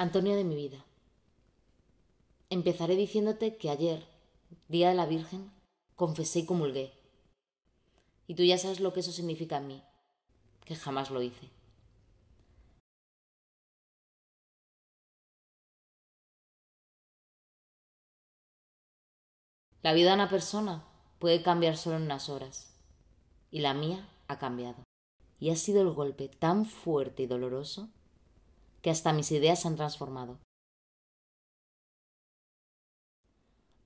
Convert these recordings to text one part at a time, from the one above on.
Antonio de mi vida. Empezaré diciéndote que ayer, Día de la Virgen, confesé y comulgué. Y tú ya sabes lo que eso significa a mí, que jamás lo hice. La vida de una persona puede cambiar solo en unas horas, y la mía ha cambiado. Y ha sido el golpe tan fuerte y doloroso que hasta mis ideas se han transformado.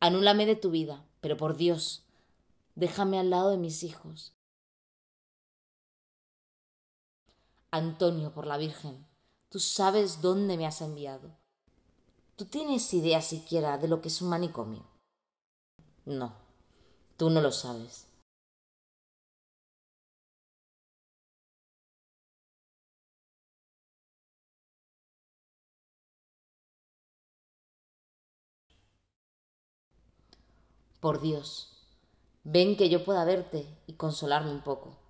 Anúlame de tu vida, pero por Dios, déjame al lado de mis hijos. Antonio, por la Virgen, tú sabes dónde me has enviado. ¿Tú tienes idea siquiera de lo que es un manicomio? No, tú no lo sabes. Por Dios, ven que yo pueda verte y consolarme un poco.